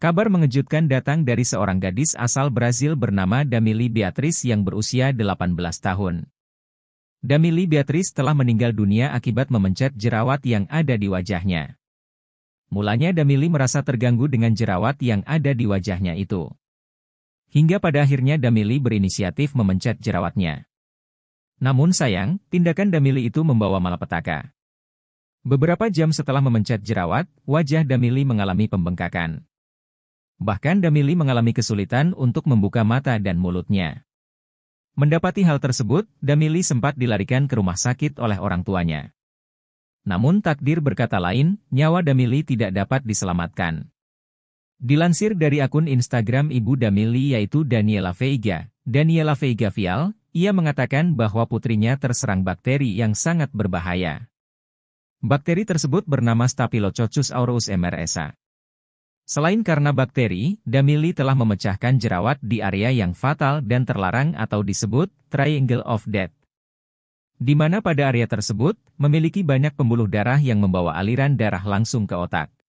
Kabar mengejutkan datang dari seorang gadis asal Brazil bernama Damili Beatriz yang berusia 18 tahun. Damili Beatriz telah meninggal dunia akibat memencet jerawat yang ada di wajahnya. Mulanya Damili merasa terganggu dengan jerawat yang ada di wajahnya itu. Hingga pada akhirnya Damili berinisiatif memencet jerawatnya. Namun sayang, tindakan Damili itu membawa malapetaka. Beberapa jam setelah memencet jerawat, wajah Damili mengalami pembengkakan. Bahkan Damili mengalami kesulitan untuk membuka mata dan mulutnya. Mendapati hal tersebut, Damili sempat dilarikan ke rumah sakit oleh orang tuanya. Namun takdir berkata lain, nyawa Damili tidak dapat diselamatkan. Dilansir dari akun Instagram ibu Damili yaitu Daniela Veiga, Daniela Veiga Vial, ia mengatakan bahwa putrinya terserang bakteri yang sangat berbahaya. Bakteri tersebut bernama Staphylococcus aureus mrsa. Selain karena bakteri, Damili telah memecahkan jerawat di area yang fatal dan terlarang atau disebut Triangle of Death. Di mana pada area tersebut, memiliki banyak pembuluh darah yang membawa aliran darah langsung ke otak.